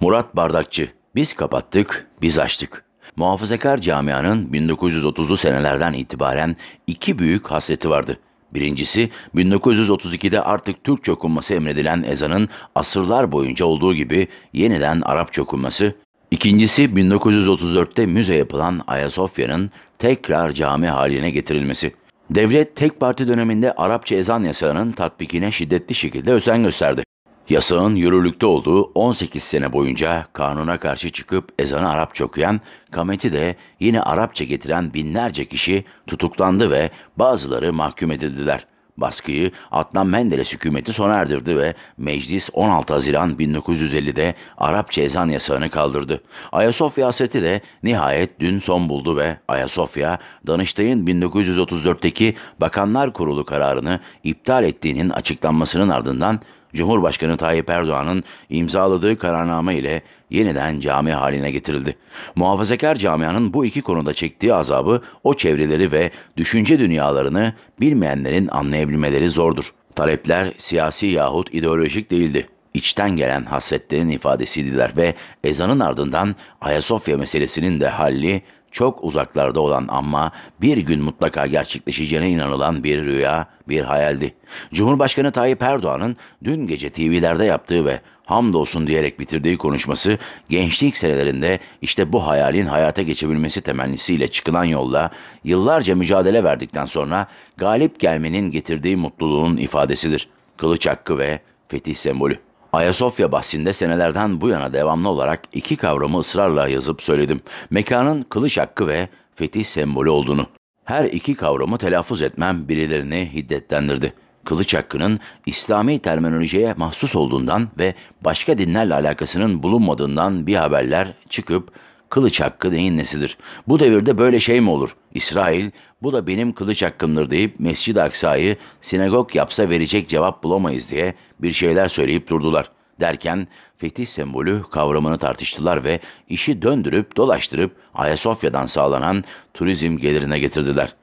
Murat Bardakçı, biz kapattık, biz açtık. Muhafazakar camianın 1930'lu senelerden itibaren iki büyük hasreti vardı. Birincisi 1932'de artık Türkçe okunması emredilen ezanın asırlar boyunca olduğu gibi yeniden Arapça okunması, İkincisi 1934'te müze yapılan Ayasofya'nın tekrar cami haline getirilmesi. Devlet tek parti döneminde Arapça ezan yasağının tatbikine şiddetli şekilde özen gösterdi. Yasağın yürürlükte olduğu 18 sene boyunca kanuna karşı çıkıp ezanı Arapça okuyan, kameti de yine Arapça getiren binlerce kişi tutuklandı ve bazıları mahkum edildiler. Baskıyı Adnan Menderes hükümeti sona erdirdi ve meclis 16 Haziran 1950'de Arapça ezan yasağını kaldırdı. Ayasofya hasreti de nihayet dün son buldu ve Ayasofya, Danıştay'ın 1934'teki Bakanlar Kurulu kararını iptal ettiğinin açıklanmasının ardından Cumhurbaşkanı Tayyip Erdoğan'ın imzaladığı kararname ile yeniden cami haline getirildi. Muhafazakar camianın bu iki konuda çektiği azabı o çevreleri ve düşünce dünyalarını bilmeyenlerin anlayabilmeleri zordur. Talepler siyasi yahut ideolojik değildi İçten gelen hasretlerin ifadesiydiler ve ezanın ardından Ayasofya meselesinin de halli çok uzaklarda olan ama bir gün mutlaka gerçekleşeceğine inanılan bir rüya, bir hayaldi. Cumhurbaşkanı Tayyip Erdoğan'ın dün gece TV'lerde yaptığı ve hamdolsun diyerek bitirdiği konuşması gençlik senelerinde işte bu hayalin hayata geçebilmesi temennisiyle çıkılan yolla yıllarca mücadele verdikten sonra galip gelmenin getirdiği mutluluğun ifadesidir. Kılıç hakkı ve fetih sembolü. Ayasofya bahsinde senelerden bu yana devamlı olarak iki kavramı ısrarla yazıp söyledim. Mekanın kılıç hakkı ve fetih sembolü olduğunu. Her iki kavramı telaffuz etmem birilerini hiddetlendirdi. Kılıç hakkının İslami terminolojiye mahsus olduğundan ve başka dinlerle alakasının bulunmadığından bir haberler çıkıp Kılıç hakkı neyin nesidir? Bu devirde böyle şey mi olur? İsrail, bu da benim kılıç hakkımdır deyip Mescid-i Aksa'yı sinagog yapsa verecek cevap bulamayız diye bir şeyler söyleyip durdular. Derken fetih sembolü kavramını tartıştılar ve işi döndürüp dolaştırıp Ayasofya'dan sağlanan turizm gelirine getirdiler.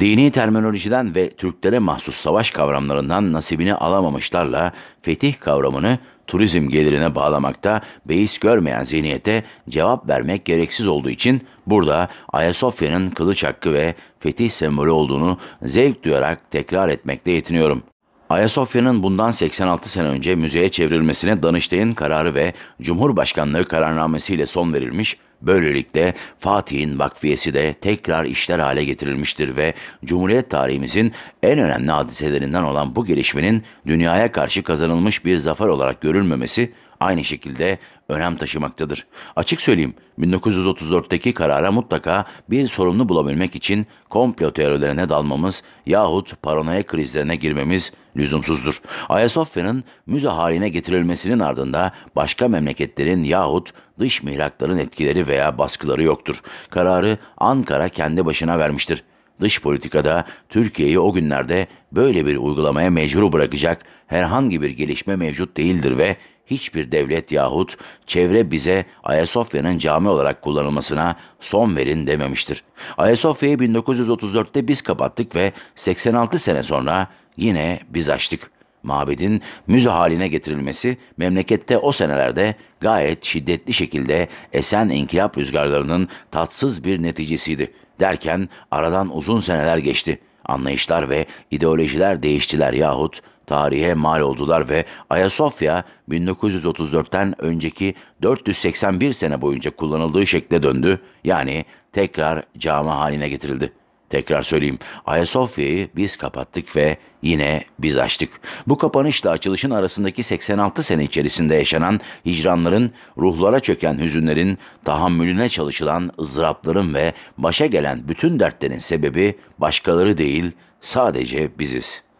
Dini terminolojiden ve Türklere mahsus savaş kavramlarından nasibini alamamışlarla fetih kavramını turizm gelirine bağlamakta beis görmeyen zihniyete cevap vermek gereksiz olduğu için burada Ayasofya'nın kılıç hakkı ve fetih sembolü olduğunu zevk duyarak tekrar etmekte yetiniyorum. Ayasofya'nın bundan 86 sene önce müzeye çevrilmesine Danıştay'ın kararı ve Cumhurbaşkanlığı kararnamesiyle son verilmiş Böylelikle Fatih'in vakfiyesi de tekrar işler hale getirilmiştir ve Cumhuriyet tarihimizin en önemli hadiselerinden olan bu gelişmenin dünyaya karşı kazanılmış bir zafer olarak görülmemesi aynı şekilde önem taşımaktadır. Açık söyleyeyim, 1934'teki karara mutlaka bir sorumlu bulabilmek için komplo teorilerine dalmamız yahut paranoya krizlerine girmemiz lüzumsuzdur. Ayasofya'nın müze haline getirilmesinin ardında başka memleketlerin yahut dış mihrakların etkileri veya baskıları yoktur. Kararı Ankara kendi başına vermiştir. Dış politikada Türkiye'yi o günlerde böyle bir uygulamaya mecbur bırakacak herhangi bir gelişme mevcut değildir ve hiçbir devlet yahut çevre bize Ayasofya'nın cami olarak kullanılmasına son verin dememiştir. Ayasofya'yı 1934'te biz kapattık ve 86 sene sonra yine biz açtık. Mabedin müze haline getirilmesi memlekette o senelerde gayet şiddetli şekilde esen inkılap rüzgarlarının tatsız bir neticesiydi. Derken aradan uzun seneler geçti. Anlayışlar ve ideolojiler değiştiler yahut tarihe mal oldular ve Ayasofya 1934'ten önceki 481 sene boyunca kullanıldığı şekle döndü. Yani tekrar cami haline getirildi. Tekrar söyleyeyim. Ayasofya'yı biz kapattık ve yine biz açtık. Bu kapanışla açılışın arasındaki 86 sene içerisinde yaşanan hicranların, ruhlara çöken hüzünlerin, tahammülüne çalışılan ızdırapların ve başa gelen bütün dertlerin sebebi başkaları değil, sadece biziz.